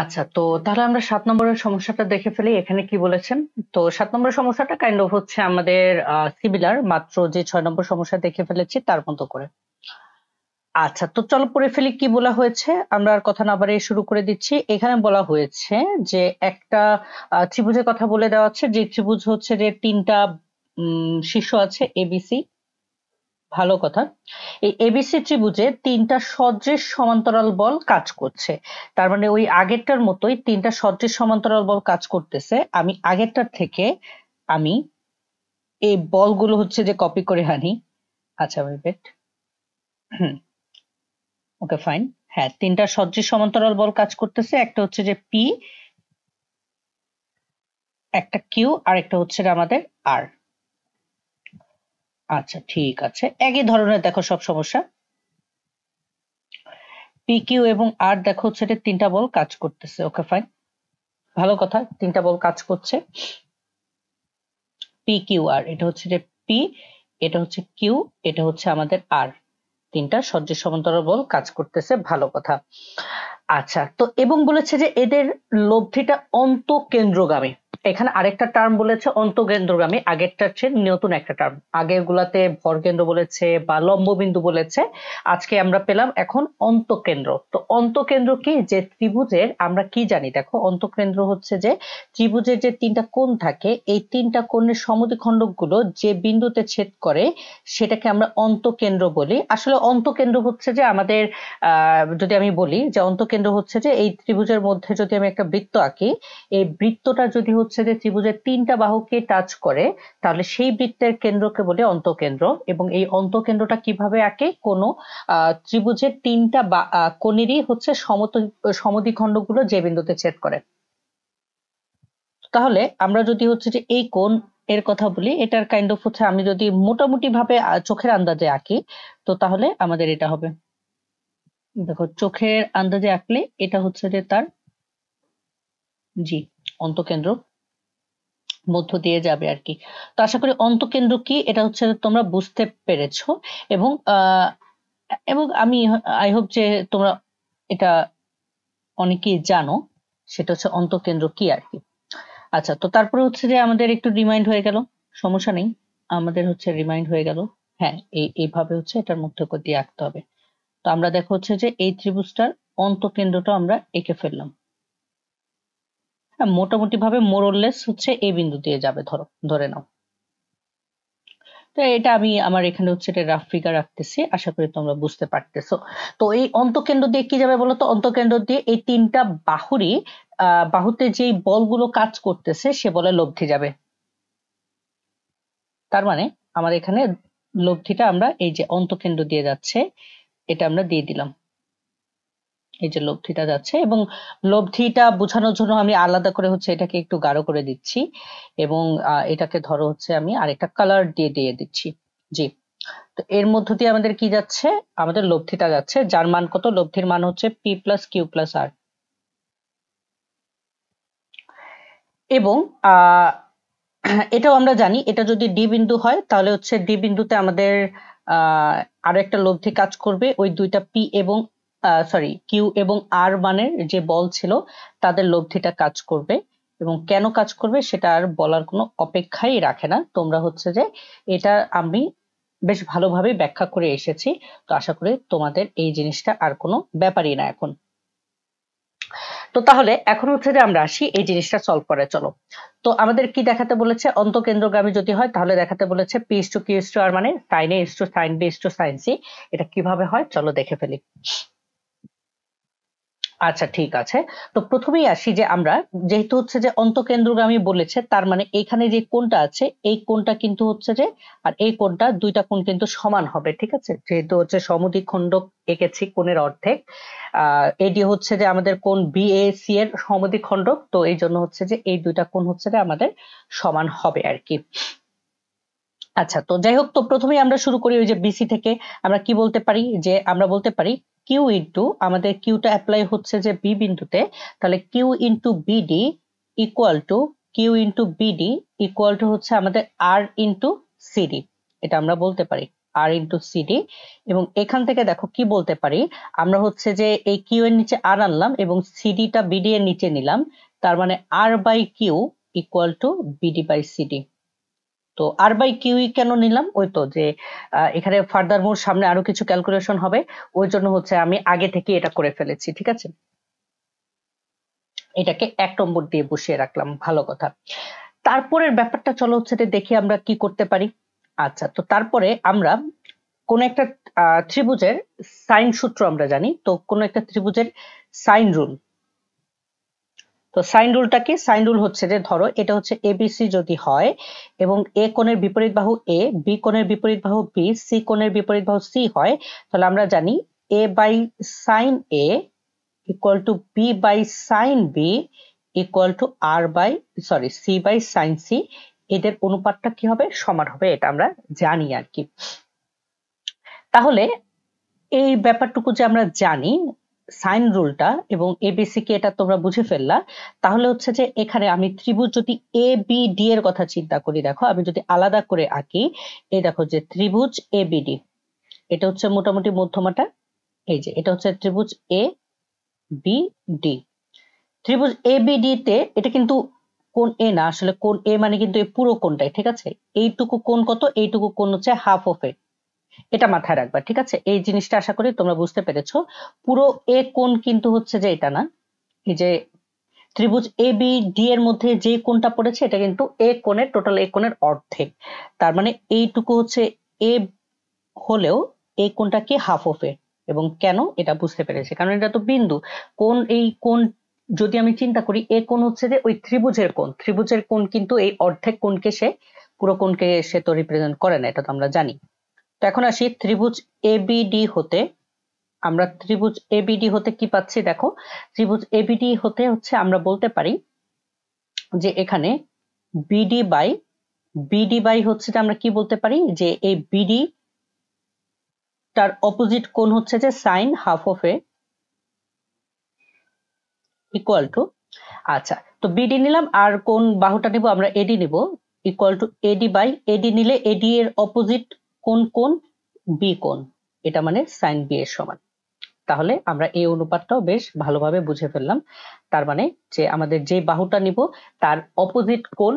আচ্ছা তো তাহলে আমরা সাত নম্বরের সমস্যাটা দেখে ফেলি এখানে কি বলেছেন তো সাত নম্বরের সমস্যাটা কাইন্ড অফ হচ্ছে আমাদের সিমিলার মাত্র যে ছয় নম্বর সমস্যা দেখে ফেলেছি তার মতো করে আচ্ছা তো চলো পড়ে ফেলি কি বলা হয়েছে আমরা আর কথা না বাড়িয়ে শুরু করে দিচ্ছি এখানে বলা হয়েছে যে একটা ত্রিভুজের কথা বলে দেওয়া হচ্ছে যে ত্রিভুজ হচ্ছে যে তিনটা শীর্ষ আছে এবিসি ভালো কথা এই এবিসি ত্রিভুজে তিনটা সদৃশ সমান্তরাল বল কাজ করছে তার মানে ওই আগেরটার মতোই তিনটা সদৃশ সমান্তরাল বল কাজ করতেছে আমি আগেরটার থেকে আমি এই বলগুলো হচ্ছে যে কপি করে আনি আচ্ছা বেট ওকে ফাইন হ্যাঁ তিনটা সদৃশ সমান্তরাল বল কাজ করতেছে একটা হচ্ছে যে পি একটা কিউ আর একটা হচ্ছে আমাদের আর আচ্ছা ঠিক আছে একই ধরনের দেখো সব সমস্যা পিকিউ এবং আর দেখো হচ্ছে এটা তিনটা বল কাজ করতেছে ওকে ফাইন ভালো কথা তিনটা বল কাজ করছে পি আর এটা হচ্ছে যে পি এটা হচ্ছে কিউ এটা হচ্ছে আমাদের আর তিনটা সহ্য সমান্তরাল বল কাজ করতেছে ভালো কথা আচ্ছা তো এবং বলেছে যে এদের লব্ধিটা অন্তকেন্দ্রগামী এখানে আরেকটা টার্ম বলেছে অন্তকেন্দ্রগামী আগেরটা হচ্ছে নতুন একটা টার্ম আগের গুলাতে ভরকেন্দ্র বলেছে বা লম্ববিন্দু বলেছে আজকে আমরা পেলাম এখন অন্তকেন্দ্র তো অন্তকেন্দ্র কি যে ত্রিভুজের আমরা কি জানি দেখো অন্তকেন্দ্র হচ্ছে যে ত্রিভুজের যে তিনটা কোণ থাকে এই তিনটা কোণের গুলো যে বিন্দুতে ছেদ করে সেটাকে আমরা অন্তকেন্দ্র বলি আসলে অন্তকেন্দ্র হচ্ছে যে আমাদের যদি আমি বলি যে অন্তকেন্দ্র হচ্ছে যে এই ত্রিভুজের মধ্যে যদি আমি একটা বৃত্ত আঁকি এই বৃত্তটা যদি হচ্ছে হচ্ছে যে ত্রিভুজের তিনটা বাহুকে টাচ করে তাহলে সেই বৃত্তের কেন্দ্রকে বলে অন্তকেন্দ্র এবং এই অন্তকেন্দ্রটা কিভাবে আঁকে কোন ত্রিভুজের তিনটা কোণেরই হচ্ছে সমত খণ্ডগুলো যে বিন্দুতে ছেদ করে তাহলে আমরা যদি হচ্ছে যে এই কোণ এর কথা বলি এটার কাইন্ড অফ হচ্ছে আমি যদি মোটামুটি ভাবে চোখের আন্দাজে আঁকি তো তাহলে আমাদের এটা হবে দেখো চোখের আন্দাজে আঁকলে এটা হচ্ছে যে তার জি অন্তকেন্দ্র মধ্য দিয়ে যাবে আর কি তো আশা করি অন্তকেন্দ্র কি এটা হচ্ছে তোমরা বুঝতে পেরেছ এবং এবং আমি আই হোপ যে তোমরা এটা অনেকেই জানো সেটা হচ্ছে অন্তকেন্দ্র কি আর কি আচ্ছা তো তারপরে হচ্ছে যে আমাদের একটু রিমাইন্ড হয়ে গেল সমস্যা নেই আমাদের হচ্ছে রিমাইন্ড হয়ে গেল হ্যাঁ এই এইভাবে হচ্ছে এটার মধ্যে দিয়ে আঁকতে হবে তো আমরা দেখো হচ্ছে যে এই ত্রিভুজটার অন্তকেন্দ্রটা আমরা এঁকে ফেললাম হ্যাঁ, মোটামুটি ভাবে মোরললেস হচ্ছে এ বিন্দু দিয়ে যাবে ধরো ধরে নাও তো এটা আমি আমার এখানে হচ্ছে এটা রাফ ফিগার রাখতেছি আশা করি তোমরা বুঝতে পারতেছো তো এই অন্তকেন্দ্র দিয়ে কি যাবে বলতো অন্তকেন্দ্র দিয়ে এই তিনটা বাহুরি বাহুতে যে বলগুলো কাজ করতেছে সে বলে লব্ধি যাবে তার মানে আমার এখানে লব্ধিটা আমরা এই যে অন্তকেন্দ্র দিয়ে যাচ্ছে এটা আমরা দিয়ে দিলাম এই যে লব্ধিটা যাচ্ছে এবং লব্ধিটা বোঝানোর জন্য আমি আলাদা করে হচ্ছে এটাকে একটু গাঢ় করে দিচ্ছি এবং এটাকে ধরো হচ্ছে আমি আরেকটা কালার দিয়ে দিয়ে দিচ্ছি জি তো এর মধ্য দিয়ে আমাদের কি যাচ্ছে আমাদের লব্ধিটা যাচ্ছে যার মান কত লব্ধির মান হচ্ছে P plus Q plus R এবং এটাও আমরা জানি এটা যদি ডি বিন্দু হয় তাহলে হচ্ছে ডি বিন্দুতে আমাদের আহ আরো একটা লব্ধি কাজ করবে ওই দুইটা পি এবং সরি কিউ এবং আর মানের যে বল ছিল তাদের লব্ধিটা কাজ করবে এবং কেন কাজ করবে সেটা আর বলার কোনো অপেক্ষাই রাখে না তোমরা হচ্ছে যে এটা আমি বেশ ভালোভাবে ব্যাখ্যা করে এসেছি তো আশা করি তোমাদের এই জিনিসটা আর কোনো ব্যাপারই না এখন তো তাহলে এখন হচ্ছে যে আমরা আসি এই জিনিসটা সলভ করে চলো তো আমাদের কি দেখাতে বলেছে অন্তকেন্দ্রগামী যদি হয় তাহলে দেখাতে বলেছে P is to Q is to R মানে sine A is to sine B is to sine C এটা কিভাবে হয় চলো দেখে ফেলি আচ্ছা ঠিক আছে তো প্রথমেই আসি যে আমরা যেহেতু হচ্ছে যে অন্তকেন্দ্রগামী বলেছে তার মানে এখানে যে কোনটা আছে এই কোনটা কিন্তু হচ্ছে যে আর এই কোনটা দুইটা কোন কিন্তু সমান হবে ঠিক আছে যেহেতু হচ্ছে সমদ্বিখণ্ডক এঁকেছি কোণের অর্ধেক এটি হচ্ছে যে আমাদের কোন বিএসি এর খণ্ডক তো এই জন্য হচ্ছে যে এই দুইটা কোণ হচ্ছে যে আমাদের সমান হবে আর কি আচ্ছা তো যাই হোক তো প্রথমেই আমরা শুরু করি ওই যে বিসি থেকে আমরা কি বলতে পারি যে আমরা বলতে পারি কিউ ইন্টু আমাদের কিউটা অ্যাপ্লাই হচ্ছে যে বি বিন্দুতে তাহলে Q into BD equal to Q into BD equal to হচ্ছে আমাদের আর ইন্টু সিডি এটা আমরা বলতে পারি আর ইন্টু সিডি এবং এখান থেকে দেখো কি বলতে পারি আমরা হচ্ছে যে এই কিউ এর নিচে আর আনলাম এবং সিডিটা বিডি এর নিচে নিলাম তার মানে R by Q equal to BD by CD তো আর বাই কিউই কেন নিলাম ওই তো যে এখানে ফার্দার মোর সামনে আরো কিছু ক্যালকুলেশন হবে ওই জন্য হচ্ছে আমি আগে থেকে এটা করে ফেলেছি ঠিক আছে এটাকে এক নম্বর দিয়ে বসিয়ে রাখলাম ভালো কথা তারপরের ব্যাপারটা চলো হচ্ছে দেখি আমরা কি করতে পারি আচ্ছা তো তারপরে আমরা কোন একটা ত্রিভুজের সাইন সূত্র আমরা জানি তো কোন একটা ত্রিভুজের সাইন রুল তো সাইন রুলটা কি সাইন রুল হচ্ছে যে ধরো এটা হচ্ছে এবিসি যদি হয় এবং এ কোণের বিপরীত বাহু এ বি কোণের বিপরীত বাহু বি সি কোণের বিপরীত বাহু সি হয় তাহলে আমরা জানি A by sine A equal to B by sine B equal to R by sorry C by sine C এদের অনুপাতটা কি হবে সমান হবে এটা আমরা জানি আর কি তাহলে এই ব্যাপারটুকু যে আমরা জানি সাইন রুলটা এবং এবিসি কে এটা তোমরা বুঝে ফেললা তাহলে হচ্ছে যে এখানে আমি ত্রিভুজ যদি এ বি ডি এর কথা চিন্তা করি দেখো আমি যদি আলাদা করে আঁকি এই দেখো যে ত্রিভুজ এ বি ডি এটা হচ্ছে মোটামুটি মধ্যমাটা এই যে এটা হচ্ছে ত্রিভুজ এ বি ডি ত্রিভুজ এ বি ডি তে এটা কিন্তু কোন এ না আসলে কোন এ মানে কিন্তু এই পুরো কোনটাই ঠিক আছে এইটুকু কোন কত এইটুকু কোন হচ্ছে হাফ অফ এ এটা মাথায় রাখবা ঠিক আছে এই জিনিসটা আশা করি তোমরা বুঝতে পেরেছো পুরো এ কোন কিন্তু হচ্ছে যে এটা না এই যে ত্রিভুজ এ বি ডি এর মধ্যে যে কোনটা পড়েছে এটা কিন্তু এ কোণের টোটাল এ কোণের অর্ধেক তার মানে এইটুকু হচ্ছে এ হলেও এই কি হাফ অফ এ এবং কেন এটা বুঝতে পেরেছে কারণ এটা তো বিন্দু কোন এই কোন যদি আমি চিন্তা করি এ কোন হচ্ছে যে ওই ত্রিভুজের কোন ত্রিভুজের কোণ কিন্তু এই অর্ধেক কোনকে সে পুরো কোনকে সে তো রিপ্রেজেন্ট করে না এটা তো আমরা জানি তো এখন আসি ত্রিভুজ এবিডি হতে আমরা ত্রিভুজ এবিডি হতে কি পাচ্ছি দেখো ত্রিভুজ এবিডি হতে হচ্ছে আমরা বলতে পারি যে এখানে বিডি বাই বিডি বাই হচ্ছে আমরা কি বলতে পারি যে এই বিডি তার অপোজিট কোন হচ্ছে যে sine half of A equal to আচ্ছা তো বিডি নিলাম আর কোন বাহুটা নিব আমরা এডি নিব equal to AD by AD নিলে এডি এর অপোজিট কোন কোন বি কোন এটা মানে সাইন বি এর সমান তাহলে আমরা এই অনুপাতটাও বেশ ভালোভাবে বুঝে ফেললাম তার মানে যে আমাদের যে বাহুটা নিব তার অপোজিট কোন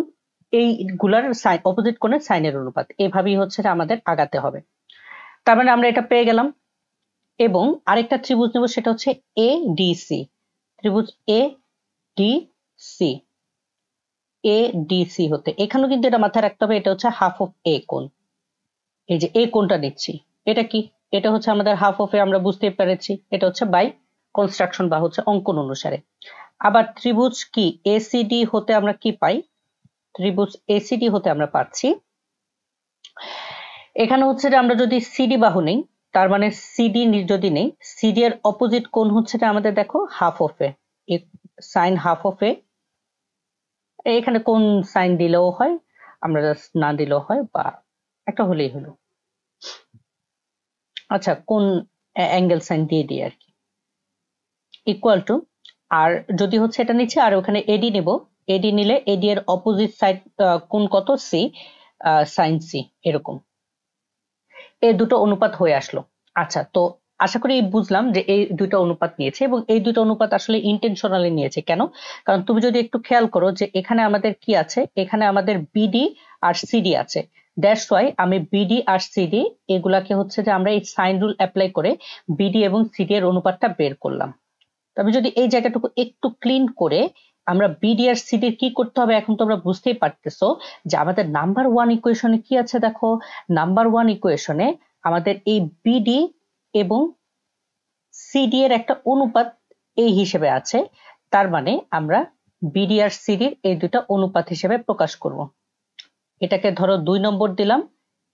এই গুলার সাইন অপোজিট কোণের সাইনের অনুপাত এভাবেই হচ্ছে আমাদের আগাতে হবে তার মানে আমরা এটা পেয়ে গেলাম এবং আরেকটা ত্রিভুজ নেব সেটা হচ্ছে এ সি ত্রিভুজ A D C A C হতে এখানেও কিন্তু এটা মাথায় রাখতে হবে এটা হচ্ছে হাফ অফ এ কোণ এই যে এই কোনটা নিচ্ছি এটা কি এটা হচ্ছে আমাদের হাফ অফে আমরা বুঝতে পেরেছি এটা হচ্ছে বাই কনস্ট্রাকশন বা হচ্ছে অঙ্কন অনুসারে আবার ত্রিভুজ কি এসিডি হতে আমরা কি পাই ত্রিভুজ এসিডি হতে আমরা পাচ্ছি এখানে হচ্ছে যে আমরা যদি সিডি বাহু নেই তার মানে সিডি যদি নেই সিডি এর অপোজিট কোন হচ্ছে যে আমাদের দেখো হাফ অফে সাইন হাফ অফে এখানে কোন সাইন দিলেও হয় আমরা জাস্ট না দিলেও হয় বা একটা হলেই হলো আচ্ছা কোন অ্যাঙ্গেল সাইন দিয়ে দিই আর কি ইকুয়াল টু আর যদি হচ্ছে এটা নিচ্ছে আর ওখানে এডি নেব এডি নিলে এডি এর অপোজিট সাইড কোন কত সি সাইন সি এরকম এ দুটো অনুপাত হয়ে আসলো আচ্ছা তো আশা করি বুঝলাম যে এই দুটো অনুপাত নিয়েছে এবং এই দুটো অনুপাত আসলে ইন্টেনশনালি নিয়েছে কেন কারণ তুমি যদি একটু খেয়াল করো যে এখানে আমাদের কি আছে এখানে আমাদের বিডি আর সিডি আছে দ্যাটস ওয়াই আমি বিডি আর সিডি এগুলাকে হচ্ছে যে আমরা এই সাইন রুল অ্যাপ্লাই করে বিডি এবং সিডি এর অনুপাতটা বের করলাম তবে যদি এই জায়গাটুকু একটু ক্লিন করে আমরা বিডি আর সিডি কি করতে হবে এখন তোমরা বুঝতেই পারতেছো যে আমাদের নাম্বার ওয়ান ইকুয়েশনে কি আছে দেখো নাম্বার ওয়ান ইকুয়েশনে আমাদের এই বিডি এবং সিডি এর একটা অনুপাত এই হিসেবে আছে তার মানে আমরা বিডি আর সিডির এই দুটা অনুপাত হিসেবে প্রকাশ করব এটাকে ধরো দুই নম্বর দিলাম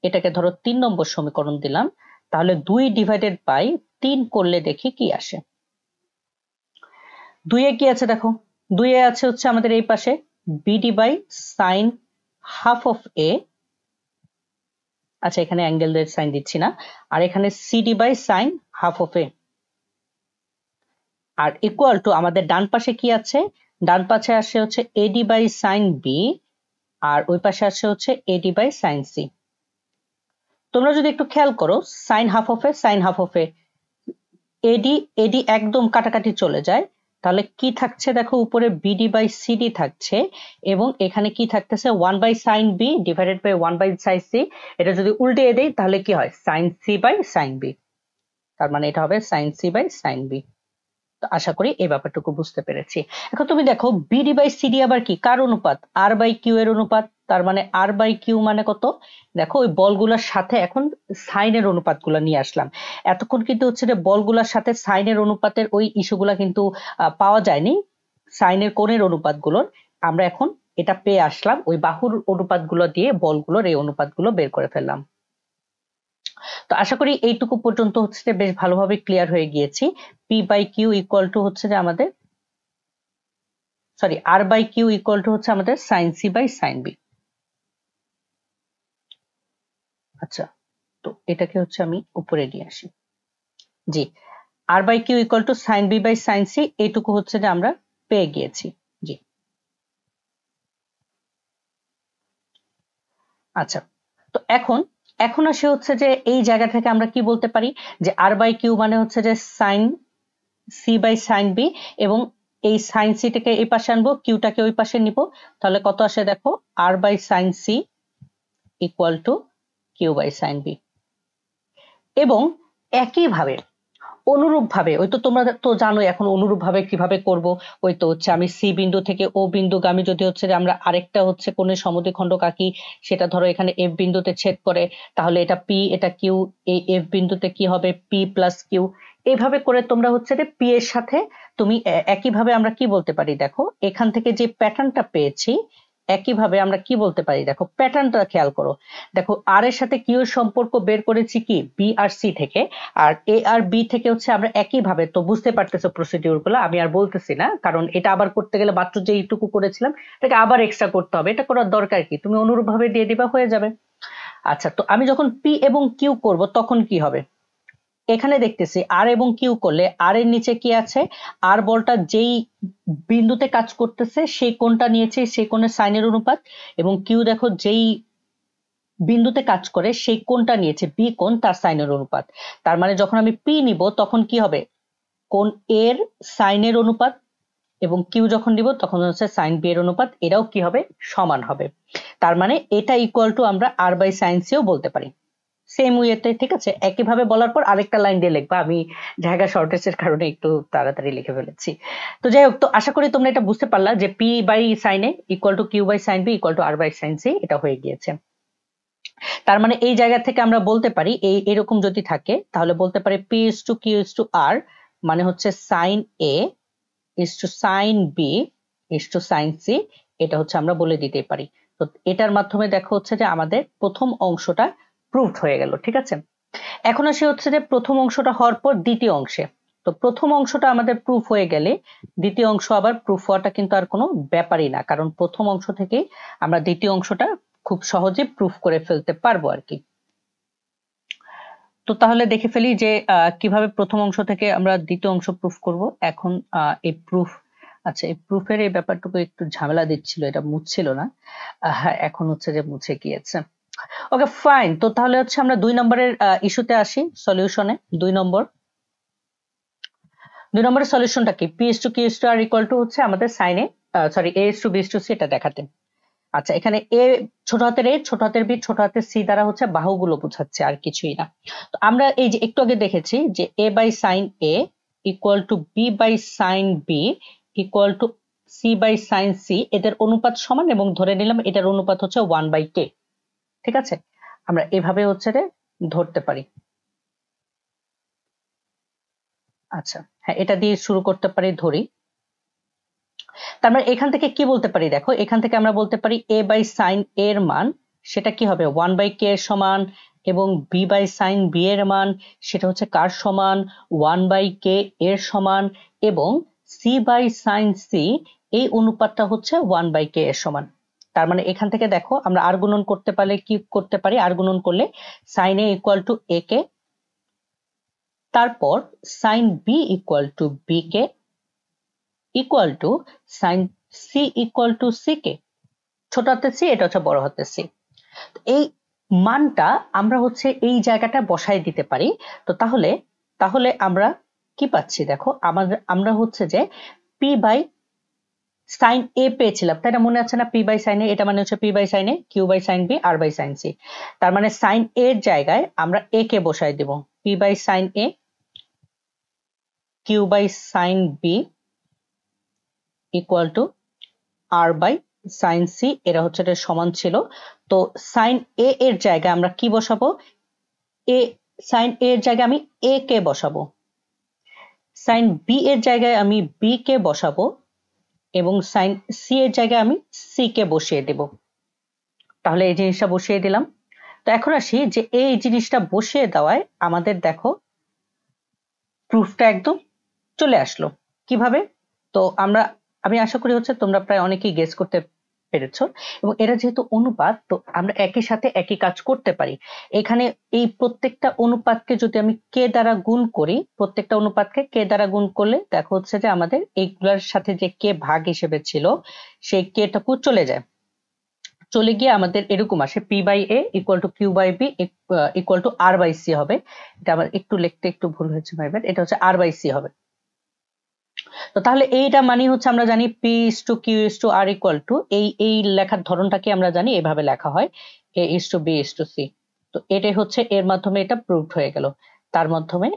এটাকে ধরো তিন নম্বর সমীকরণ দিলাম তাহলে দুই ডিভাইডেড বাই তিন করলে দেখি কি আসে দুইয়ে কি আছে দেখো দুইয়ে আছে হচ্ছে আমাদের এই পাশে BD by sine half of A আচ্ছা এখানে অ্যাঙ্গেল এর সাইন দিচ্ছি না আর এখানে CD by sine half of A আর ইকুয়াল টু আমাদের ডান পাশে কি আছে ডান পাশে আসে হচ্ছে এডি বাই সাইন বি আর ওই পাশে আছে হচ্ছে এডি বাই সাইন সি তোমরা যদি একটু খেয়াল করো সাইন হাফ অফে সাইন হাফ অফে এডি এডি একদম কাটাকাটি চলে যায় তাহলে কি থাকছে দেখো উপরে বিডি বাই সিডি থাকছে এবং এখানে কি থাকতেছে one by sine B divided by one by sine C এটা যদি উল্টে দেই তাহলে কি হয় sine C by sine B তার মানে এটা হবে sine C by sine B আশা করি এই ব্যাপারটুকু বুঝতে পেরেছি এখন তুমি দেখো বিডি বাই সিডি আবার কি কার অনুপাত আর বাই কিউ এর অনুপাত তার মানে আর বাই কিউ মানে কত দেখো ওই বলগুলোর সাথে এখন সাইনের অনুপাত অনুপাতগুলো নিয়ে আসলাম এতক্ষণ কিন্তু হচ্ছে যে বলগুলোর সাথে সাইনের অনুপাতের ওই ইস্যুগুলা কিন্তু পাওয়া যায়নি সাইনের কোণের অনুপাত গুলোর আমরা এখন এটা পেয়ে আসলাম ওই বাহুর অনুপাত গুলো দিয়ে বলগুলোর এই অনুপাত গুলো বের করে ফেললাম তো আশা করি এইটুকু পর্যন্ত হচ্ছে যে বেশ ভালোভাবে ক্লিয়ার হয়ে গিয়েছি P by Q equal to হচ্ছে যে আমাদের sorry R by Q equal to হচ্ছে আমাদের sine C by sine B আচ্ছা তো এটাকে হচ্ছে আমি উপরে নিয়ে আসি জি R by Q equal to sine B by sine C এইটুকু হচ্ছে যে আমরা পেয়ে গিয়েছি জি আচ্ছা তো এখন এখন আসে হচ্ছে যে এই জায়গা থেকে আমরা কি বলতে পারি যে আর বাই কিউ মানে হচ্ছে যে sine C by sine B এবং এই সাইন সিটাকে এই পাশে আনবো কিউটাকে ওই পাশে নিব তাহলে কত আসে দেখো R by sine C equal to Q by sine B এবং একইভাবে অনুরূপভাবে ওই তো তোমরা তো জানো এখন অনুরূপভাবে কিভাবে করব ওই তো হচ্ছে আমি সি বিন্দু থেকে ও গামী যদি হচ্ছে যে আমরা আরেকটা হচ্ছে কোন খণ্ড আঁকি সেটা ধরো এখানে এফ বিন্দুতে ছেদ করে তাহলে এটা পি এটা কিউ এই এফ বিন্দুতে কি হবে পি প্লাস কিউ এইভাবে করে তোমরা হচ্ছে যে পি এর সাথে তুমি একইভাবে আমরা কি বলতে পারি দেখো এখান থেকে যে প্যাটার্নটা পেয়েছি একইভাবে আমরা কি বলতে পারি দেখো প্যাটার্নটা খেয়াল করো দেখো আর এর সাথে কিউ এর সম্পর্ক বের করেছি কি বি আর সি থেকে আর এ আর বি থেকে হচ্ছে আমরা একইভাবে তো বুঝতে পারতেছো প্রসিডিউর গুলো আমি আর বলতেছি না কারণ এটা আবার করতে গেলে মাত্র যে এইটুকু করেছিলাম এটাকে আবার এক্সট্রা করতে হবে এটা করার দরকার কি তুমি অনুরূপভাবে দিয়ে দিবা হয়ে যাবে আচ্ছা তো আমি যখন পি এবং কিউ করব তখন কি হবে এখানে দেখতেছি আর এবং কিউ করলে আর এর নিচে কি আছে আর বলটা যেই বিন্দুতে কাজ করতেছে সেই কোনটা নিয়েছে সেই কোণের সাইনের অনুপাত এবং কিউ দেখো যেই বিন্দুতে কাজ করে সেই কোনটা নিয়েছে বি কোন তার সাইনের অনুপাত তার মানে যখন আমি পি নিব তখন কি হবে কোন এর সাইনের অনুপাত এবং কিউ যখন দিব তখন হচ্ছে সাইন বি এর অনুপাত এরাও কি হবে সমান হবে তার মানে এটা ইকুয়াল টু আমরা আর বাই সাইন সিও বলতে পারি সেম ওয়েতে ঠিক আছে একইভাবে বলার পর আরেকটা লাইন দিয়ে লিখবা আমি জায়গা এর কারণে একটু তাড়াতাড়ি লিখে ফেলেছি তো যাই হোক তো আশা করি তোমরা এটা বুঝতে পারলা যে P by sine A equal to Q by sine B equal to R by sine C এটা হয়ে গিয়েছে তার মানে এই জায়গা থেকে আমরা বলতে পারি এই এরকম যদি থাকে তাহলে বলতে পারি P is to Q is to R মানে হচ্ছে sine A is to sine B is to sine C এটা হচ্ছে আমরা বলে দিতে পারি তো এটার মাধ্যমে দেখা হচ্ছে যে আমাদের প্রথম অংশটা প্রুভড হয়ে গেল ঠিক আছে এখন আসি হচ্ছে যে প্রথম অংশটা হওয়ার পর দ্বিতীয় অংশে তো প্রথম অংশটা আমাদের প্রুফ হয়ে গেলে দ্বিতীয় অংশ আবার প্রুফ হওয়াটা কিন্তু আর কোনো ব্যাপারই না কারণ প্রথম অংশ থেকেই আমরা দ্বিতীয় অংশটা খুব সহজে প্রুফ করে ফেলতে পারবো আর কি তো তাহলে দেখে ফেলি যে কিভাবে প্রথম অংশ থেকে আমরা দ্বিতীয় অংশ প্রুফ করব এখন এই প্রুফ আচ্ছা এই প্রুফের এই ব্যাপারটুকু একটু ঝামেলা দিচ্ছিল এটা মুছছিল না এখন হচ্ছে যে মুছে গিয়েছে ওকে ফাইন তো তাহলে হচ্ছে আমরা দুই নম্বরের ইস্যুতে আসি সলিউশনে দুই নম্বর দুই নম্বরের সলিউশনটা কি P is to Q is to R equal to হচ্ছে আমাদের সাইনে sorry A is to B is to C এটা দেখাতে আচ্ছা এখানে এ ছোট হাতের এ ছোট হাতের বি ছোট হাতের সি দ্বারা হচ্ছে বাহুগুলো বোঝাচ্ছে আর কিছুই না তো আমরা এই যে একটু আগে দেখেছি যে A by sine A equal to B by sine B equal to C by sine C এদের অনুপাত সমান এবং ধরে নিলাম এটার অনুপাত হচ্ছে ওয়ান বাই কে ঠিক আছে আমরা এভাবে হচ্ছে রে ধরতে পারি আচ্ছা হ্যাঁ এটা দিয়ে শুরু করতে পারি ধরি তারপরে মানে এখান থেকে কি বলতে পারি দেখো এখান থেকে আমরা বলতে পারি এ বাই সাইন এর মান সেটা কি হবে ওয়ান বাই কে এর সমান এবং বি বাই সাইন বি এর মান সেটা হচ্ছে কার সমান ওয়ান বাই কে এর সমান এবং সি বাই সাইন সি এই অনুপাতটা হচ্ছে ওয়ান বাই কে এর সমান তার মানে এখান থেকে দেখো আমরা আর গুণন করতে পারলে কি করতে পারি আর গুণন করলে sine A equal to A কে তারপর sine B equal to B কে equal to sine C equal to C কে ছোট হাতে সি এটা হচ্ছে বড় হাতে সি এই মানটা আমরা হচ্ছে এই জায়গাটা বসাই দিতে পারি তো তাহলে তাহলে আমরা কি পাচ্ছি দেখো আমাদের আমরা হচ্ছে যে পি বাই সাইন এ পেয়েছিলাম তাই না মনে আছে না পি বাই সাইন এ এটা মানে হচ্ছে P by sine A Q by sine B R by sine C তার মানে সাইন এর জায়গায় আমরা এ কে বসাই দেব P by sine A Q by sine B equal to R by sine C এরা হচ্ছে এটা সমান ছিল তো সাইন এ এর জায়গায় আমরা কি বসাবো এ সাইন এ এর জায়গায় আমি এ কে বসাবো সাইন বি এর জায়গায় আমি বি কে বসাবো এবং সাইন সি এর জায়গায় আমি সি কে বসিয়ে দেব তাহলে এই জিনিসটা বসিয়ে দিলাম তো এখন আসি যে এই জিনিসটা বসিয়ে দেওয়ায় আমাদের দেখো প্রুফটা একদম চলে আসলো কিভাবে তো আমরা আমি আশা করি হচ্ছে তোমরা প্রায় অনেকেই গেস করতে পেরেছ এবং এরা যেহেতু অনুপাত তো আমরা একই সাথে একই কাজ করতে পারি এখানে এই প্রত্যেকটা অনুপাতকে যদি আমি কে দ্বারা গুণ করি প্রত্যেকটা অনুপাতকে কে দ্বারা গুণ করলে দেখো হচ্ছে যে আমাদের এইগুলার সাথে যে কে ভাগ হিসেবে ছিল সেই কেটুকু চলে যায় চলে গিয়ে আমাদের এরকম আসে P by A equal to Q by B equal to R by C হবে এটা আমার একটু লিখতে একটু ভুল হয়েছে ভাইবার এটা হচ্ছে আর বাই সি হবে তো তাহলে এইটা মানে হচ্ছে আমরা জানি P is to Q is to R equal to এই এই লেখার ধরনটাকে আমরা জানি এভাবে লেখা হয় A is to B is to C তো এটাই হচ্ছে এর মাধ্যমে এটা প্রুভড হয়ে গেল তার মাধ্যমে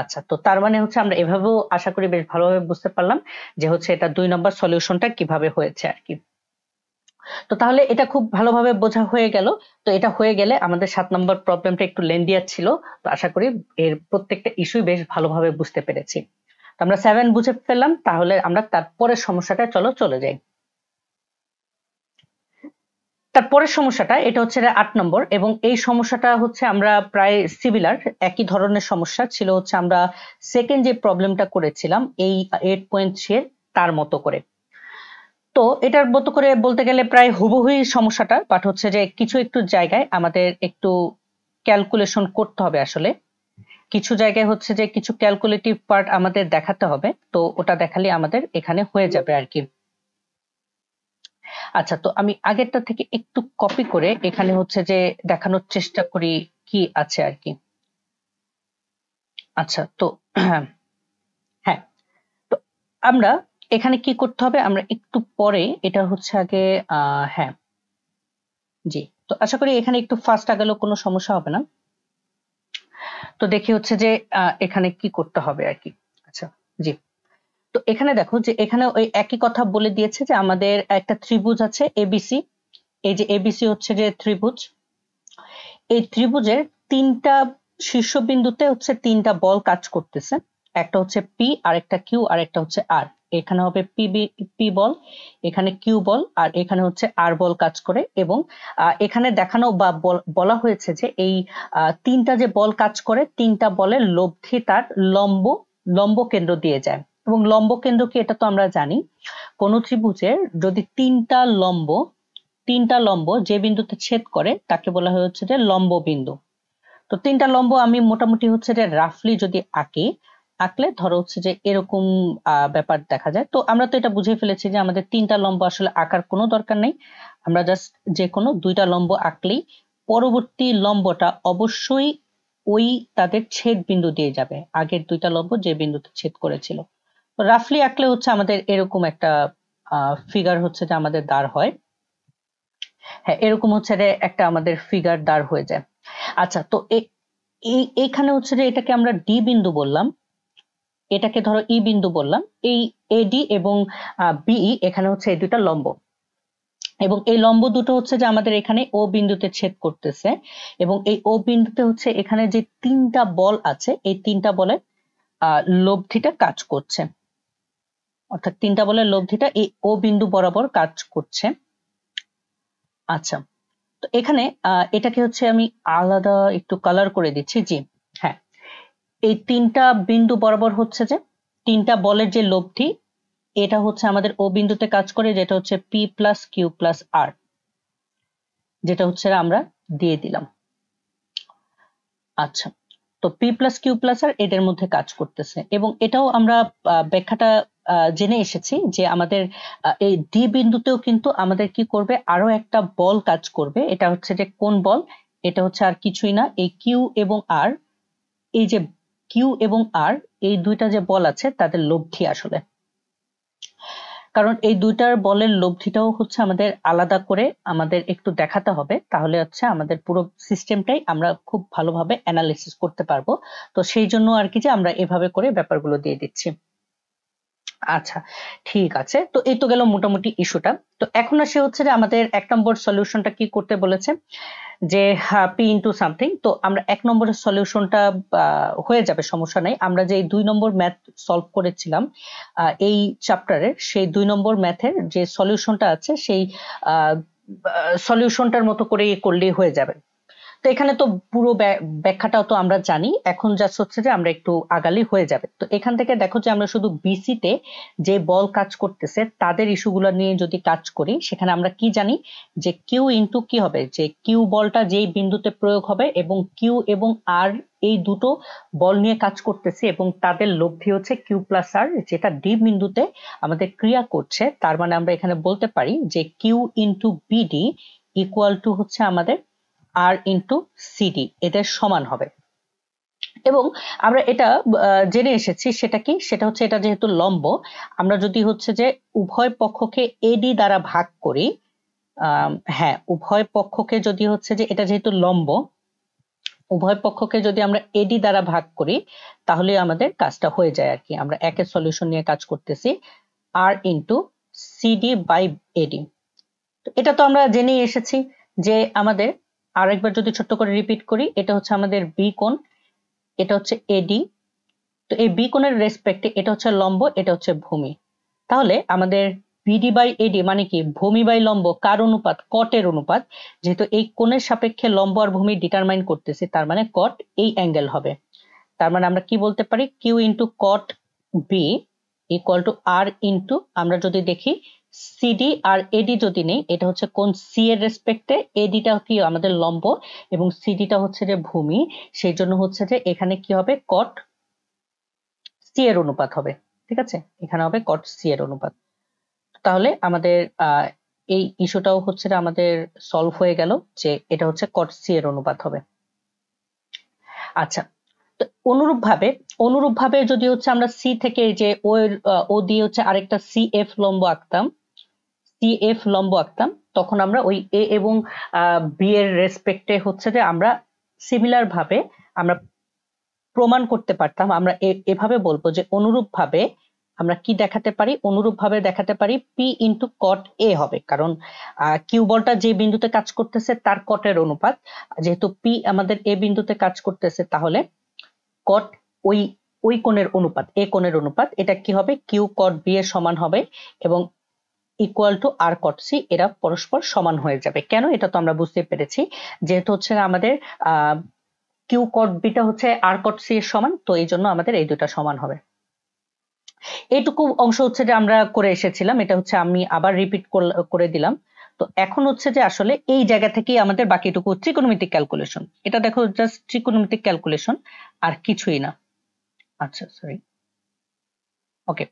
আচ্ছা তো তার মানে হচ্ছে আমরা এভাবেও আশা করি বেশ ভালোভাবে বুঝতে পারলাম যে হচ্ছে এটা দুই নম্বর সলিউশনটা কিভাবে হয়েছে আর কি তো তাহলে এটা খুব ভালোভাবে বোঝা হয়ে গেল তো এটা হয়ে গেলে আমাদের সাত নম্বর প্রবলেমটা একটু লেন্দিয়ার ছিল তো আশা করি এর প্রত্যেকটা ইস্যুই বেশ ভালোভাবে বুঝতে পেরেছি আমরা সেভেন বুঝে ফেললাম তাহলে আমরা তারপরের সমস্যাটা চলো চলে যাই তারপরের সমস্যাটা এটা হচ্ছে আট নম্বর এবং এই সমস্যাটা হচ্ছে আমরা প্রায় সিমিলার একই ধরনের সমস্যা ছিল হচ্ছে আমরা সেকেন্ড যে প্রবলেমটা করেছিলাম এই এইট পয়েন্ট এর তার মতো করে তো এটার মতো করে বলতে গেলে প্রায় হুবহুই সমস্যাটা বাট হচ্ছে যে কিছু একটু জায়গায় আমাদের একটু ক্যালকুলেশন করতে হবে আসলে কিছু জায়গায় হচ্ছে যে কিছু ক্যালকুলেটিভ পার্ট আমাদের দেখাতে হবে তো ওটা দেখালে আমাদের এখানে হয়ে যাবে আর কি আচ্ছা তো আমি আগেরটা থেকে একটু কপি করে এখানে হচ্ছে যে দেখানোর চেষ্টা করি কি আছে আর কি আচ্ছা তো হ্যাঁ তো আমরা এখানে কি করতে হবে আমরা একটু পরে এটা হচ্ছে আগে হ্যাঁ জি তো আশা করি এখানে একটু ফাস্ট আগালেও কোনো সমস্যা হবে না তো দেখি হচ্ছে যে এখানে কি করতে হবে আর কি আচ্ছা জি তো এখানে দেখো যে এখানে ওই একই কথা বলে দিয়েছে যে আমাদের একটা ত্রিভুজ আছে এবিসি এই যে এবিসি হচ্ছে যে ত্রিভুজ এই ত্রিভুজের তিনটা শীর্ষবিন্দুতে হচ্ছে তিনটা বল কাজ করতেছে একটা হচ্ছে পি আর একটা কিউ আর একটা হচ্ছে আর এখানে হবে পিবি পি বল এখানে কিউ বল আর এখানে হচ্ছে আর বল কাজ করে এবং এখানে দেখানো বা বলা হয়েছে যে এই তিনটা যে বল কাজ করে তিনটা বলের লব্ধি তার লম্ব লম্ব কেন্দ্র দিয়ে যায় এবং লম্ব কেন্দ্র কি এটা তো আমরা জানি কোন ত্রিভুজের যদি তিনটা লম্ব তিনটা লম্ব যে বিন্দুতে ছেদ করে তাকে বলা হয়েছে যে লম্ব বিন্দু তো তিনটা লম্ব আমি মোটামুটি হচ্ছে যে রাফলি যদি আঁকি আঁকলে ধরো হচ্ছে যে এরকম ব্যাপার দেখা যায় তো আমরা তো এটা বুঝে ফেলেছি যে আমাদের তিনটা লম্ব আসলে আঁকার কোনো দরকার নেই আমরা জাস্ট যে কোনো দুইটা লম্ব আঁকলেই পরবর্তী লম্বটা অবশ্যই ওই তাদের ছেদ বিন্দু দিয়ে যাবে আগের দুইটা লম্ব যে বিন্দুতে ছেদ করেছিল রাফলি আঁকলে হচ্ছে আমাদের এরকম একটা ফিগার হচ্ছে যে আমাদের দাঁড় হয় হ্যাঁ এরকম হচ্ছে যে একটা আমাদের ফিগার দাঁড় হয়ে যায় আচ্ছা তো এইখানে হচ্ছে যে এটাকে আমরা ডি বিন্দু বললাম এটাকে ধরো ই e বিন্দু বললাম এই এডি এবং বিই এখানে হচ্ছে এই দুটা লম্ব এবং এই লম্ব দুটো হচ্ছে যে আমাদের এখানে ও বিন্দুতে ছেদ করতেছে এবং এই ও বিন্দুতে হচ্ছে এখানে যে তিনটা বল আছে এই তিনটা বলের লব্ধিটা কাজ করছে অর্থাৎ তিনটা বলের লব্ধিটা এই ও বিন্দু বরাবর কাজ করছে আচ্ছা তো এখানে এটাকে হচ্ছে আমি আলাদা একটু কালার করে দিচ্ছি জিম এই তিনটা বিন্দু বরাবর হচ্ছে যে তিনটা বলের যে লব্ধি এটা হচ্ছে আমাদের ও বিন্দুতে কাজ করে যেটা হচ্ছে P plus Q plus R যেটা হচ্ছে আমরা দিয়ে দিলাম আচ্ছা তো P plus Q plus R এদের মধ্যে কাজ করতেছে এবং এটাও আমরা ব্যাখ্যাটা জেনে এসেছি যে আমাদের এই ডি বিন্দুতেও কিন্তু আমাদের কি করবে আরো একটা বল কাজ করবে এটা হচ্ছে যে কোন বল এটা হচ্ছে আর কিছুই না এই কিউ এবং আর এই যে কিউ এবং আর এই দুইটা যে বল আছে তাদের লব্ধি আসলে কারণ এই দুইটার বলের লব্ধিটাও হচ্ছে আমাদের আলাদা করে আমাদের একটু দেখাতে হবে তাহলে হচ্ছে আমাদের পুরো সিস্টেমটাই আমরা খুব ভালোভাবে অ্যানালিসিস করতে পারবো তো সেই জন্য আর কি যে আমরা এভাবে করে ব্যাপারগুলো দিয়ে দিচ্ছি আচ্ছা ঠিক আছে তো এই তো গেল মোটামুটি ইস্যুটা তো এখন আসে হচ্ছে যে আমাদের এক নম্বর সলিউশনটা কি করতে বলেছে যে পি ইন্টু সামথিং তো আমরা এক নম্বরের সলিউশনটা হয়ে যাবে সমস্যা নাই আমরা যে দুই নম্বর ম্যাথ সলভ করেছিলাম এই চ্যাপ্টারে সেই দুই নম্বর ম্যাথের যে সলিউশনটা আছে সেই সলিউশনটার মতো করে করলেই হয়ে যাবে তো এখানে তো পুরো ব্যাখ্যাটাও তো আমরা জানি এখন যা হচ্ছে যে আমরা একটু আগালি হয়ে যাবে তো এখান থেকে দেখো যে আমরা শুধু বিসিতে যে বল কাজ করতেছে তাদের ইস্যুগুলো নিয়ে যদি কাজ করি সেখানে আমরা কি জানি যে কিউ ইন্টু কি হবে যে কিউ বলটা যেই বিন্দুতে প্রয়োগ হবে এবং কিউ এবং আর এই দুটো বল নিয়ে কাজ করতেছে এবং তাদের লব্ধি হচ্ছে কিউ প্লাস আর যেটা ডি বিন্দুতে আমাদের ক্রিয়া করছে তার মানে আমরা এখানে বলতে পারি যে Q into BD equal to হচ্ছে আমাদের আর ইন্টু সিডি এদের সমান হবে এবং আমরা এটা জেনে এসেছি সেটা কি সেটা হচ্ছে এটা যেহেতু লম্ব আমরা যদি হচ্ছে যে উভয় পক্ষকে এডি দ্বারা ভাগ করি হ্যাঁ উভয় পক্ষকে যদি হচ্ছে যে এটা যেহেতু লম্ব উভয় পক্ষকে যদি আমরা এডি দ্বারা ভাগ করি তাহলে আমাদের কাজটা হয়ে যায় আর কি আমরা একের সলিউশন নিয়ে কাজ করতেছি R into CD by AD এটা তো আমরা জেনেই এসেছি যে আমাদের আর একবার যদি ছোট্ট করে রিপিট করি এটা হচ্ছে আমাদের বি কোন এটা হচ্ছে এডি তো এই বি কোনের রেসপেক্টে এটা হচ্ছে লম্ব এটা হচ্ছে ভূমি তাহলে আমাদের বিডি বাই এডি মানে কি ভূমি বাই লম্ব কার অনুপাত কটের অনুপাত যেহেতু এই কোণের সাপেক্ষে লম্ব আর ভূমি ডিটারমাইন করতেছি তার মানে কট এই অ্যাঙ্গেল হবে তার মানে আমরা কি বলতে পারি Q into cot B equal to R into আমরা যদি দেখি সিডি আর এডি যদি নেই এটা হচ্ছে কোন সি এর রেসপেক্টে এডিটা কি আমাদের লম্ব এবং সিডিটা হচ্ছে যে ভূমি সেই জন্য হচ্ছে যে এখানে কি হবে কট সি এর অনুপাত হবে ঠিক আছে এখানে হবে কট সি এর অনুপাত তাহলে আমাদের এই ইস্যুটাও হচ্ছে আমাদের সলভ হয়ে গেল যে এটা হচ্ছে কট সি এর অনুপাত হবে আচ্ছা অনুরূপভাবে অনুরূপভাবে যদি হচ্ছে আমরা সি থেকে যে ও ও দিয়ে হচ্ছে আরেকটা সি এফ লম্ব আঁকতাম সি এফ লম্ব আঁকতাম তখন আমরা ওই এ এবং বি এর রেসপেক্টে হচ্ছে যে আমরা সিমিলার ভাবে আমরা প্রমাণ করতে পারতাম আমরা এভাবে বলবো যে অনুরূপ ভাবে আমরা কি দেখাতে পারি অনুরূপ ভাবে দেখাতে পারি পি ইন্টু কট এ হবে কারণ কিউ বলটা যে বিন্দুতে কাজ করতেছে তার কটের অনুপাত যেহেতু পি আমাদের এ বিন্দুতে কাজ করতেছে তাহলে কট ওই ওই কোণের অনুপাত এ কোণের অনুপাত এটা কি হবে কিউ কট বি এর সমান হবে এবং equal to R cot C এরা পরস্পর সমান হয়ে যাবে কেন এটা তো আমরা বুঝতে পেরেছি যেহেতু হচ্ছে আমাদের কিউ কট বিটা হচ্ছে আর কট সি এর সমান তো এই জন্য আমাদের এই দুটা সমান হবে এইটুকু অংশ হচ্ছে যে আমরা করে এসেছিলাম এটা হচ্ছে আমি আবার রিপিট করে দিলাম তো এখন হচ্ছে যে আসলে এই জায়গা থেকেই আমাদের বাকিটুকু ত্রিকোণমিতিক ক্যালকুলেশন এটা দেখো জাস্ট ত্রিকোণমিতিক ক্যালকুলেশন আর কিছুই না আচ্ছা সরি ওকে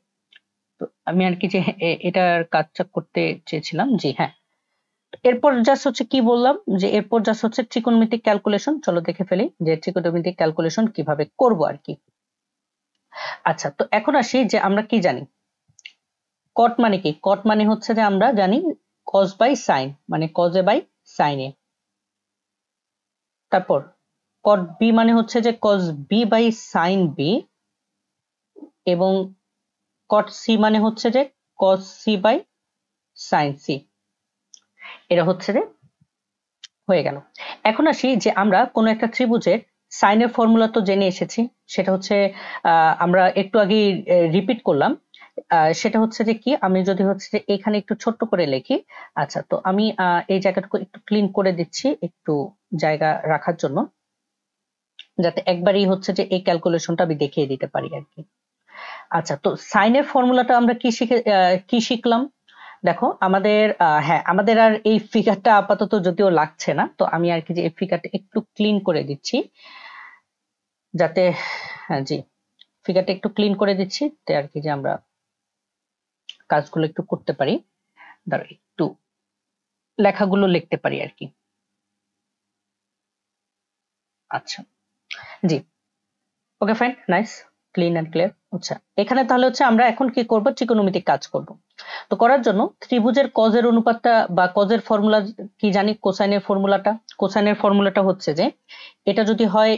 তো আমি আর কি যে এটার কাজটা করতে চেয়েছিলাম জি হ্যাঁ এরপর জাস্ট হচ্ছে কি বললাম যে এরপর জাস্ট হচ্ছে ত্রিকোণমিতিক ক্যালকুলেশন চলো দেখে ফেলি যে ত্রিকোণমিতিক ক্যালকুলেশন কিভাবে করব আর কি আচ্ছা তো এখন আসি যে আমরা কি জানি কট মানে কি কট মানে হচ্ছে যে আমরা জানি কজ বাই সাইন মানে কজে বাই সাইনে তারপর কট বি মানে হচ্ছে যে cos B by sine B এবং কট সি মানে হচ্ছে যে cos C by sine C এটা হচ্ছে যে হয়ে গেল এখন আসি যে আমরা কোন একটা ত্রিভুজের সাইনের ফর্মুলা তো জেনে এসেছি সেটা হচ্ছে আমরা একটু আগে রিপিট করলাম সেটা হচ্ছে যে কি আমি যদি হচ্ছে যে এখানে একটু ছোট্ট করে লেখি আচ্ছা তো আমি এই জায়গাটুকু একটু ক্লিন করে দিচ্ছি একটু জায়গা রাখার জন্য যাতে একবারই হচ্ছে যে এই ক্যালকুলেশনটা আমি দেখিয়ে দিতে পারি আর কি আচ্ছা তো সাইনের ফর্মুলাটা আমরা কি শিখে কি শিখলাম দেখো আমাদের হ্যাঁ আমাদের আর এই ফিগারটা আপাতত যদিও লাগছে না তো আমি আর কি যে এই ফিগারটা একটু ক্লিন করে দিচ্ছি যাতে হ্যাঁ জি ফিগারটা একটু ক্লিন করে দিচ্ছি তে আর কি যে আমরা কাজগুলো একটু করতে পারি ধরো একটু লেখাগুলো লিখতে পারি আর কি আচ্ছা জি okay fine nice clean and clear আচ্ছা এখানে তাহলে হচ্ছে আমরা এখন কি করব ত্রিকোণমিতিক কাজ করব তো করার জন্য ত্রিভুজের কজের অনুপাতটা বা কজের ফর্মুলা কি জানি কোসাইনের ফর্মুলাটা কোসাইনের ফর্মুলাটা হচ্ছে যে এটা যদি হয়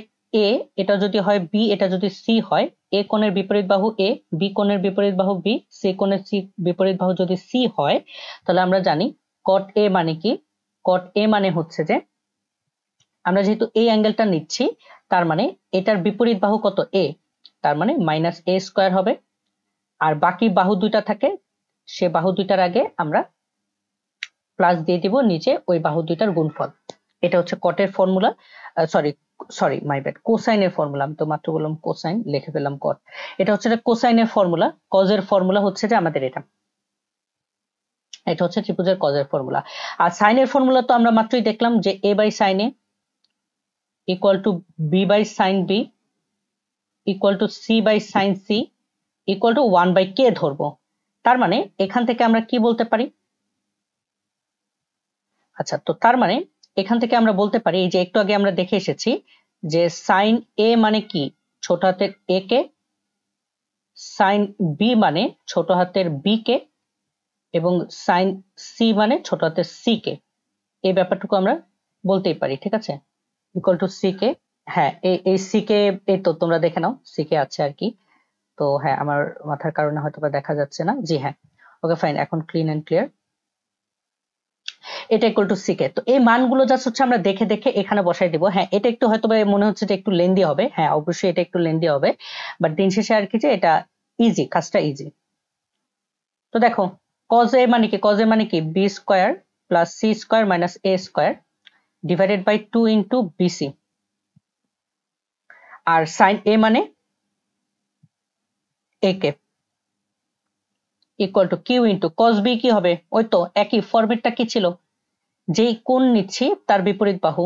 এ এটা যদি হয় বি এটা যদি সি হয় এ কোণের বিপরীত বাহু এ বি কোণের বিপরীত বাহু বি সি কোণের সি বিপরীত বাহু যদি সি হয় তাহলে আমরা জানি কট এ মানে কি কট এ মানে হচ্ছে যে আমরা যেহেতু এই অ্যাঙ্গেলটা নিচ্ছি তার মানে এটার বিপরীত বাহু কত এ তার মানে মাইনাস এ স্কোয়ার হবে আর বাকি বাহু দুইটা থাকে সে বাহু দুইটার আগে আমরা প্লাস দিয়ে দিব নিচে ওই বাহু দুইটার গুণফল এটা হচ্ছে কটের formula sorry sorry my bad কোসাইনের ফর্মুলা আমি তো মাত্র বললাম কোসাইন লিখে ফেললাম কট এটা হচ্ছে কোসাইনের ফর্মুলা কজের ফর্মুলা হচ্ছে যে আমাদের এটা এটা হচ্ছে ত্রিভুজের কজের ফর্মুলা আর সাইনের ফর্মুলা তো আমরা মাত্রই দেখলাম যে A by sine A equal to B by sine B equal to C by sine C equal to one by K ধরবো তার মানে এখান থেকে আমরা কি বলতে পারি আচ্ছা তো তার মানে এখান থেকে আমরা বলতে পারি যে একটু আগে আমরা দেখে এসেছি যে সাইন এ মানে কি ছোট হাতের এ কে সাইন বি মানে ছোট হাতের বি কে এবং সাইন সি মানে ছোট হাতের সি কে এই ব্যাপারটুকু আমরা বলতেই পারি ঠিক আছে ইকুয়াল টু সি কে হ্যাঁ এই সিকে এই তো তোমরা দেখে নাও সিকে আছে আর কি তো হ্যাঁ আমার মাথার কারণে হয়তো দেখা যাচ্ছে না জি হ্যাঁ ওকে ফাইন এখন ক্লিন এন্ড ক্লিয়ার এটা ইকুয়াল টু সিকে তো এই মানগুলো জাস্ট হচ্ছে আমরা দেখে দেখে এখানে বসাই দিব হ্যাঁ এটা একটু হয়তো বা মনে হচ্ছে যে একটু লেন্দি হবে হ্যাঁ অবশ্যই এটা একটু লেন্দি হবে বাট দিন শেষে আর কি যে এটা ইজি কাজটা ইজি তো দেখো কজে মানে কি কজে মানে কি B square plus C square minus A square divided by two into BC আর সাইন এ মানে এ কে equal to Q into cos B কি হবে ওই তো একই ফরমেটটা কি ছিল যেই কোন নিচ্ছি তার বিপরীত বাহু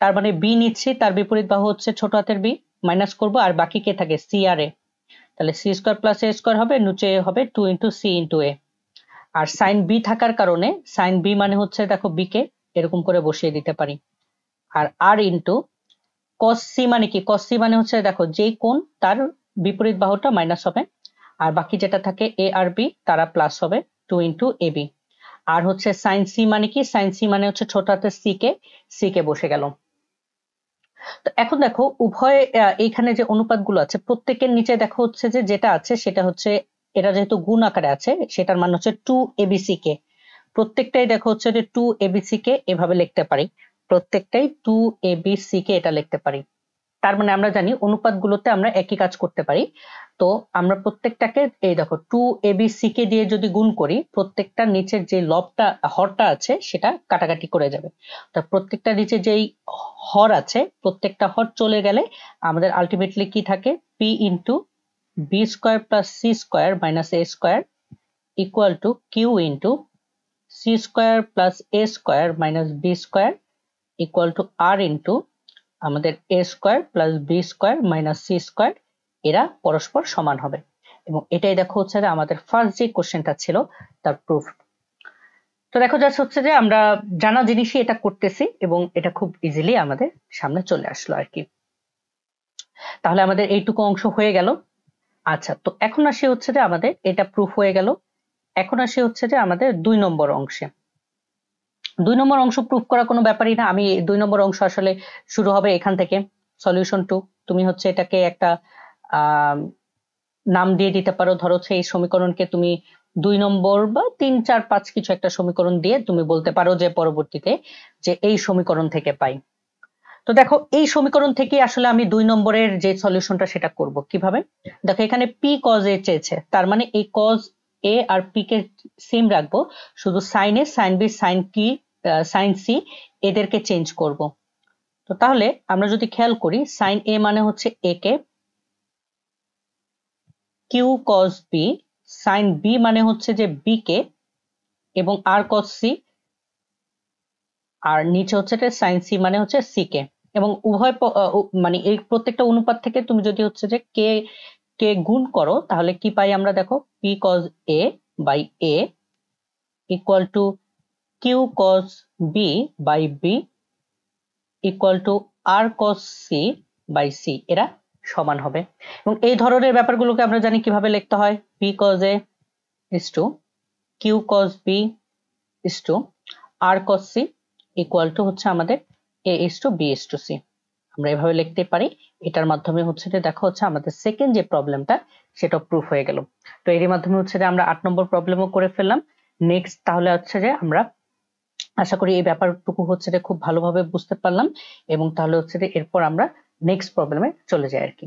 তার মানে বি নিচ্ছি তার বিপরীত বাহু হচ্ছে ছোট হাতের বি মাইনাস করব আর বাকি কে থাকে সি আর এ তাহলে C square plus A square হবে নিচে হবে two into C into A আর সাইন বি থাকার কারণে সাইন বি মানে হচ্ছে দেখো বি কে এরকম করে বসিয়ে দিতে পারি আর আর ইন্টু কসি মানে কি কসি মানে হচ্ছে দেখো যে কোন তার বিপরীত বাহুটা মাইনাস হবে আর বাকি যেটা থাকে এ আর বি তারা প্লাস হবে টু ইন্টু এ বি আর হচ্ছে সাইন সি মানে কি সাইন সি মানে হচ্ছে ছোট হাতে সি কে সি কে বসে গেল তো এখন দেখো উভয় এইখানে যে অনুপাতগুলো আছে প্রত্যেকের নিচে দেখো হচ্ছে যে যেটা আছে সেটা হচ্ছে এটা যেহেতু গুণ আকারে আছে সেটার মান হচ্ছে টু এবিসি কে প্রত্যেকটাই দেখো হচ্ছে যে টু এবিসি কে এভাবে লিখতে পারি প্রত্যেকটাই টু এ বি সি কে এটা লিখতে পারি তার মানে আমরা জানি অনুপাতগুলোতে আমরা একই কাজ করতে পারি তো আমরা প্রত্যেকটাকে এই দেখো টু এ বি সি কে দিয়ে যদি গুণ করি প্রত্যেকটা নিচের যে লবটা হরটা আছে সেটা কাটাকাটি করে যাবে তা প্রত্যেকটা নিচে যেই হর আছে প্রত্যেকটা হর চলে গেলে আমাদের আলটিমেটলি কি থাকে P into B square plus C square minus A square equal to Q into C square plus A square minus B square equal to R into আমাদের A square plus B square minus C square এরা পরস্পর সমান হবে এবং এটাই দেখো হচ্ছে যে আমাদের ফার্স্ট যে কোশ্চেনটা ছিল তার প্রুফ তো দেখো যাচ্ছে হচ্ছে যে আমরা জানা জিনিসই এটা করতেছি এবং এটা খুব ইজিলি আমাদের সামনে চলে আসলো আর কি তাহলে আমাদের এইটুকু অংশ হয়ে গেল আচ্ছা তো এখন আসে হচ্ছে যে আমাদের এটা প্রুফ হয়ে গেল এখন আসি হচ্ছে যে আমাদের দুই নম্বর অংশে দুই নম্বর অংশ প্রুফ করা কোনো ব্যাপারই না আমি দুই নম্বর অংশ আসলে শুরু হবে এখান থেকে সলিউশন টু তুমি হচ্ছে এটাকে একটা নাম দিয়ে দিতে পারো ধরো সেই সমীকরণকে তুমি দুই নম্বর বা তিন চার পাঁচ কিছু একটা সমীকরণ দিয়ে তুমি বলতে পারো যে পরবর্তীতে যে এই সমীকরণ থেকে পাই তো দেখো এই সমীকরণ থেকে আসলে আমি দুই নম্বরের যে সলিউশনটা সেটা করব কিভাবে দেখো এখানে পি কজ এ চেয়েছে তার মানে এই কজ এ আর পি কে সেম রাখবো শুধু sine A sine B sine কি সাইন সি এদেরকে চেঞ্জ করব তো তাহলে আমরা যদি খেয়াল করি সাইন এ মানে হচ্ছে এ কে Q cos B sine B মানে হচ্ছে যে বি কে এবং আর কস সি আর নিচে হচ্ছে সাইন সি মানে হচ্ছে সি কে এবং উভয় মানে এই প্রত্যেকটা অনুপাত থেকে তুমি যদি হচ্ছে যে কে কে গুণ করো তাহলে কি পাই আমরা দেখো P cos A by A equal to Q cos B by B equal to R cos C by C এরা সমান হবে এবং এই ধরনের ব্যাপারগুলোকে আমরা জানি কিভাবে লিখতে হয় P cos A is to Q cos B is to R cos C equal to হচ্ছে আমাদের A is to B is to C আমরা এভাবে লিখতে পারি এটার মাধ্যমে হচ্ছে যে দেখো হচ্ছে আমাদের সেকেন্ড যে প্রবলেমটা সেটা প্রুফ হয়ে গেল তো এর মাধ্যমে হচ্ছে যে আমরা আট নম্বর প্রবলেমও করে ফেললাম নেক্সট তাহলে হচ্ছে যে আমরা আশা করি এই ব্যাপারটুকু হচ্ছে যে খুব ভালোভাবে বুঝতে পারলাম এবং তাহলে হচ্ছে যে এরপর আমরা নেক্সট প্রবলেমে চলে যাই আর কি